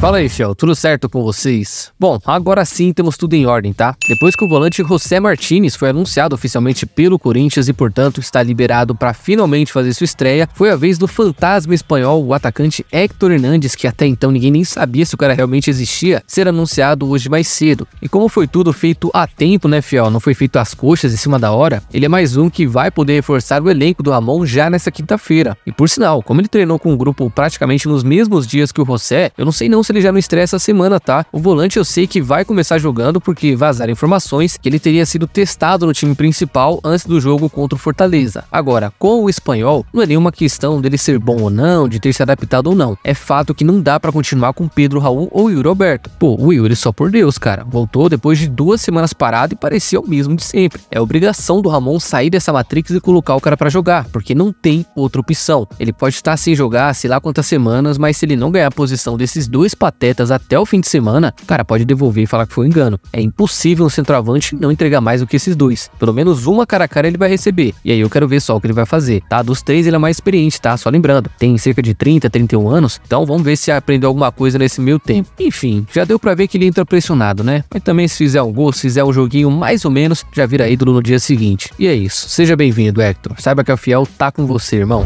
Fala aí, Fiel, tudo certo com vocês? Bom, agora sim temos tudo em ordem, tá? Depois que o volante José Martinez foi anunciado oficialmente pelo Corinthians e, portanto, está liberado para finalmente fazer sua estreia, foi a vez do fantasma espanhol, o atacante Héctor Hernandes, que até então ninguém nem sabia se o cara realmente existia, ser anunciado hoje mais cedo. E como foi tudo feito a tempo, né, Fiel? Não foi feito às coxas em cima da hora, ele é mais um que vai poder reforçar o elenco do Ramon já nessa quinta-feira. E por sinal, como ele treinou com o grupo praticamente nos mesmos dias que o José, eu não sei não se se ele já não estressa a semana, tá? O volante eu sei que vai começar jogando porque vazaram informações que ele teria sido testado no time principal antes do jogo contra o Fortaleza. Agora, com o espanhol, não é nenhuma questão dele ser bom ou não, de ter se adaptado ou não. É fato que não dá para continuar com Pedro Raul ou Yuri Alberto. Pô, o Yuri só por Deus, cara. Voltou depois de duas semanas parado e parecia o mesmo de sempre. É obrigação do Ramon sair dessa Matrix e colocar o cara para jogar, porque não tem outra opção. Ele pode estar sem jogar, sei lá quantas semanas, mas se ele não ganhar a posição desses dois patetas até o fim de semana, o cara pode devolver e falar que foi um engano. É impossível um centroavante não entregar mais do que esses dois. Pelo menos uma cara a cara ele vai receber. E aí eu quero ver só o que ele vai fazer, tá? Dos três ele é mais experiente, tá? Só lembrando, tem cerca de 30, 31 anos, então vamos ver se aprendeu alguma coisa nesse meio tempo. Enfim, já deu para ver que ele entra pressionado, né? Mas também se fizer um gol, se fizer um joguinho mais ou menos, já vira ídolo no dia seguinte. E é isso. Seja bem-vindo, Hector. Saiba que a Fiel tá com você, irmão.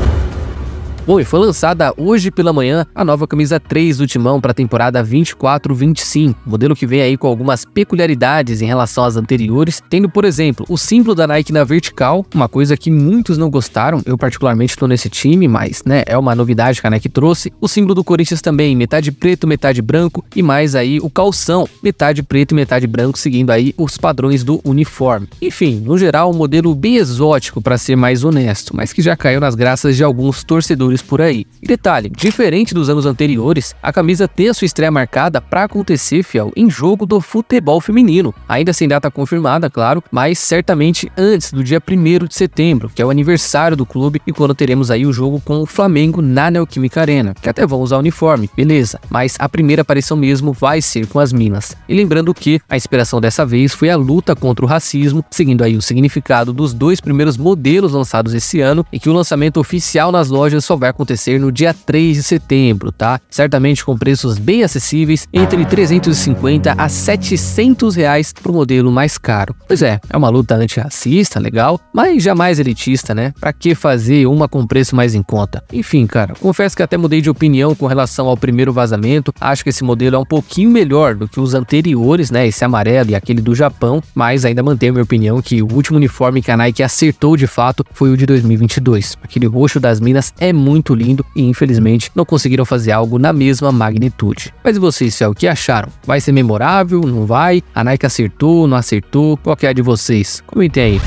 Bom, e foi lançada hoje pela manhã a nova camisa 3 do Timão para a temporada 24-25, modelo que vem aí com algumas peculiaridades em relação às anteriores, tendo, por exemplo, o símbolo da Nike na vertical, uma coisa que muitos não gostaram, eu particularmente estou nesse time, mas né, é uma novidade que a Nike trouxe. O símbolo do Corinthians também, metade preto, metade branco, e mais aí o calção, metade preto e metade branco, seguindo aí os padrões do uniforme. Enfim, no geral, um modelo bem exótico para ser mais honesto, mas que já caiu nas graças de alguns torcedores jogadores por aí. E detalhe, diferente dos anos anteriores, a camisa tem a sua estreia marcada para acontecer, fiel, em jogo do futebol feminino. Ainda sem data confirmada, claro, mas certamente antes do dia 1 de setembro, que é o aniversário do clube e quando teremos aí o jogo com o Flamengo na Neoquímica Arena, que até vão usar uniforme, beleza, mas a primeira aparição mesmo vai ser com as Minas. E lembrando que a inspiração dessa vez foi a luta contra o racismo, seguindo aí o significado dos dois primeiros modelos lançados esse ano e que o lançamento oficial nas lojas só vai vai acontecer no dia 3 de setembro, tá? Certamente com preços bem acessíveis, entre 350 a 700 reais pro modelo mais caro. Pois é, é uma luta antirracista, legal, mas jamais elitista, né? Pra que fazer uma com preço mais em conta? Enfim, cara, confesso que até mudei de opinião com relação ao primeiro vazamento, acho que esse modelo é um pouquinho melhor do que os anteriores, né? Esse amarelo e aquele do Japão, mas ainda mantenho minha opinião que o último uniforme que a Nike acertou de fato foi o de 2022. Aquele roxo das minas é muito muito lindo e infelizmente não conseguiram fazer algo na mesma magnitude. Mas e vocês, Céu, o que acharam? Vai ser memorável? Não vai? A Nike acertou? Não acertou? Qual é a de vocês? Comentem aí.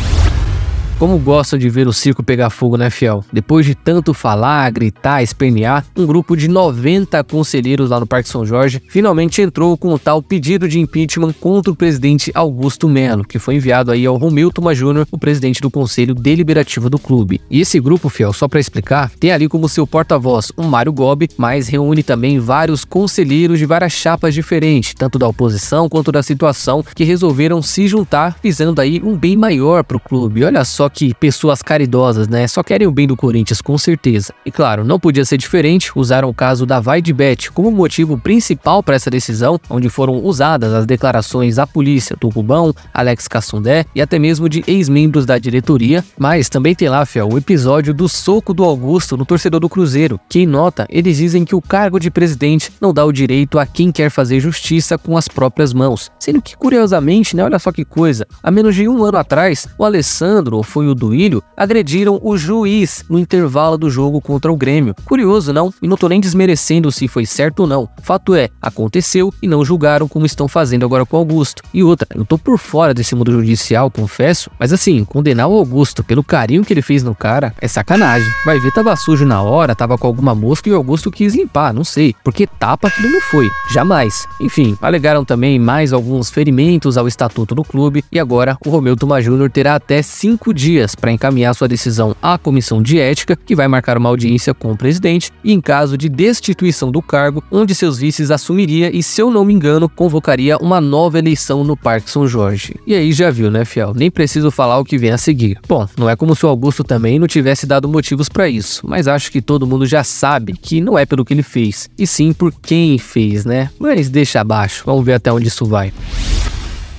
Como gosta de ver o circo pegar fogo, né, fiel? Depois de tanto falar, gritar, espernear, um grupo de 90 conselheiros lá no Parque São Jorge finalmente entrou com o tal pedido de impeachment contra o presidente Augusto Melo, que foi enviado aí ao Romeu Tuma Júnior, o presidente do Conselho Deliberativo do clube. E esse grupo, fiel, só para explicar, tem ali como seu porta-voz o um Mário Gobi, mas reúne também vários conselheiros de várias chapas diferentes, tanto da oposição quanto da situação, que resolveram se juntar, visando aí um bem maior para o clube. Olha só só que pessoas caridosas, né? Só querem o bem do Corinthians, com certeza. E claro, não podia ser diferente, usaram o caso da Vaidbet como motivo principal para essa decisão, onde foram usadas as declarações da polícia do Rubão, Alex Cassundé e até mesmo de ex-membros da diretoria. Mas também tem lá, Fiel, o episódio do soco do Augusto no torcedor do Cruzeiro, que em nota eles dizem que o cargo de presidente não dá o direito a quem quer fazer justiça com as próprias mãos. Sendo que, curiosamente, né, olha só que coisa, há menos de um ano atrás, o Alessandro, foi o Duílio, agrediram o juiz no intervalo do jogo contra o Grêmio. Curioso, não? E não tô nem desmerecendo se foi certo ou não. Fato é, aconteceu e não julgaram como estão fazendo agora com o Augusto. E outra, eu tô por fora desse mundo judicial, confesso, mas assim, condenar o Augusto pelo carinho que ele fez no cara é sacanagem. Vai ver, tava sujo na hora, tava com alguma mosca e o Augusto quis limpar, não sei, porque tapa aquilo não foi, jamais. Enfim, alegaram também mais alguns ferimentos ao estatuto do clube e agora o Romeu Tuma Júnior terá até 5 dias dias para encaminhar sua decisão à comissão de ética, que vai marcar uma audiência com o presidente, e em caso de destituição do cargo, um de seus vices assumiria e, se eu não me engano, convocaria uma nova eleição no Parque São Jorge. E aí já viu, né, fiel? Nem preciso falar o que vem a seguir. Bom, não é como se o Augusto também não tivesse dado motivos para isso, mas acho que todo mundo já sabe que não é pelo que ele fez, e sim por quem fez, né? Mas deixa abaixo, vamos ver até onde isso vai.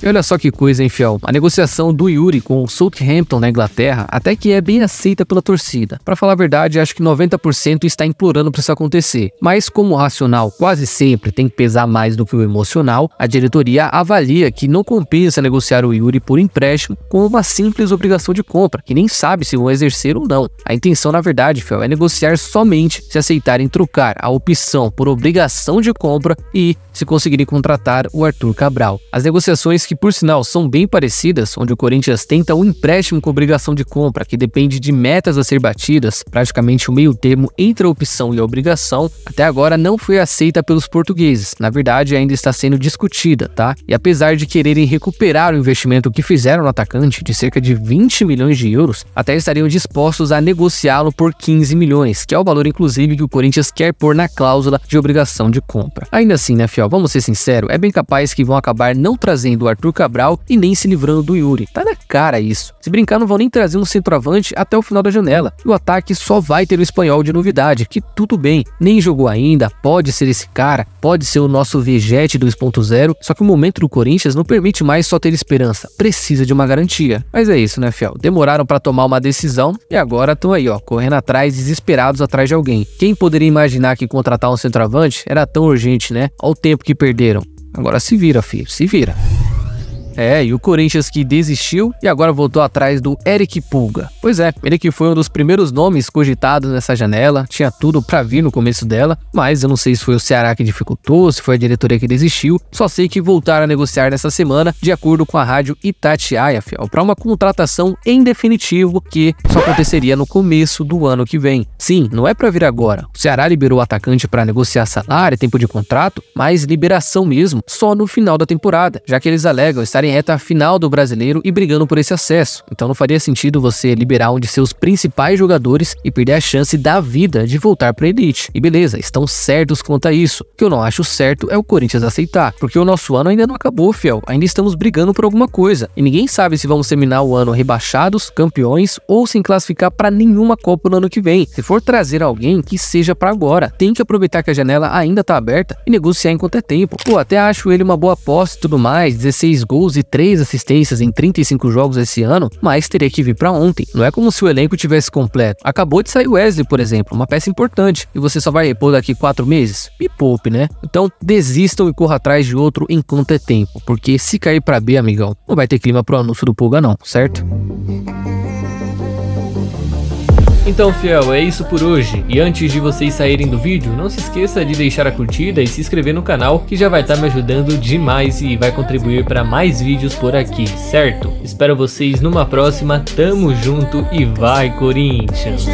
E olha só que coisa, hein, Fiel? A negociação do Yuri com o Southampton na Inglaterra até que é bem aceita pela torcida. Para falar a verdade, acho que 90% está implorando para isso acontecer. Mas como o racional quase sempre tem que pesar mais do que o emocional, a diretoria avalia que não compensa negociar o Yuri por empréstimo com uma simples obrigação de compra, que nem sabe se vão exercer ou não. A intenção, na verdade, Fiel, é negociar somente se aceitarem trocar a opção por obrigação de compra e se conseguirem contratar o Arthur Cabral. As negociações que por sinal são bem parecidas, onde o Corinthians tenta um empréstimo com obrigação de compra, que depende de metas a ser batidas, praticamente o meio termo entre a opção e a obrigação, até agora não foi aceita pelos portugueses. Na verdade, ainda está sendo discutida, tá? E apesar de quererem recuperar o investimento que fizeram no atacante, de cerca de 20 milhões de euros, até estariam dispostos a negociá-lo por 15 milhões, que é o valor inclusive que o Corinthians quer pôr na cláusula de obrigação de compra. Ainda assim, né, Fiel, vamos ser sinceros, é bem capaz que vão acabar não trazendo o Arthur Cabral e nem se livrando do Yuri. Tá na cara isso. Se brincar, não vão nem trazer um centroavante até o final da janela. E o ataque só vai ter o espanhol de novidade, que tudo bem, nem jogou ainda, pode ser esse cara, pode ser o nosso Vegete 2.0, só que o momento do Corinthians não permite mais só ter esperança, precisa de uma garantia. Mas é isso, né, Fiel? Demoraram para tomar uma decisão e agora estão aí, ó, correndo atrás, desesperados atrás de alguém. Quem poderia imaginar que contratar um centroavante era tão urgente, né? Olha o tempo que perderam. Agora se vira, filho, se vira. É, e o Corinthians que desistiu e agora voltou atrás do Eric Pulga. Pois é, ele que foi um dos primeiros nomes cogitados nessa janela, tinha tudo para vir no começo dela, mas eu não sei se foi o Ceará que dificultou, se foi a diretoria que desistiu, só sei que voltaram a negociar nessa semana, de acordo com a rádio Itatiaia, fiel, para uma contratação em definitivo que só aconteceria no começo do ano que vem. Sim, não é para vir agora. O Ceará liberou o atacante para negociar salário, e tempo de contrato, mas liberação mesmo, só no final da temporada, já que eles alegam estarem em reta é final do brasileiro e brigando por esse acesso, então não faria sentido você liberar um de seus principais jogadores e perder a chance da vida de voltar para a elite. E beleza, estão certos quanto a isso. O que eu não acho certo é o Corinthians aceitar, porque o nosso ano ainda não acabou, fiel. Ainda estamos brigando por alguma coisa e ninguém sabe se vamos terminar o ano rebaixados, campeões ou sem classificar para nenhuma Copa no ano que vem. Se for trazer alguém, que seja para agora. Tem que aproveitar que a janela ainda tá aberta e negociar enquanto é tempo. Pô, até acho ele uma boa aposta e tudo mais, 16 gols e 3 assistências em 35 jogos esse ano, mas teria que vir para ontem. Não é como se o elenco tivesse completo. Acabou de sair o Wesley, por exemplo, uma peça importante, e você só vai repor daqui 4 meses? Me poupe, né? Então desistam e corra atrás de outro enquanto é tempo, porque se cair para B, amigão, não vai ter clima pro anúncio do Pulga não, certo? Então fiel, é isso por hoje. E antes de vocês saírem do vídeo, não se esqueça de deixar a curtida e se inscrever no canal que já vai estar tá me ajudando demais e vai contribuir para mais vídeos por aqui, certo? Espero vocês numa próxima, tamo junto e vai Corinthians!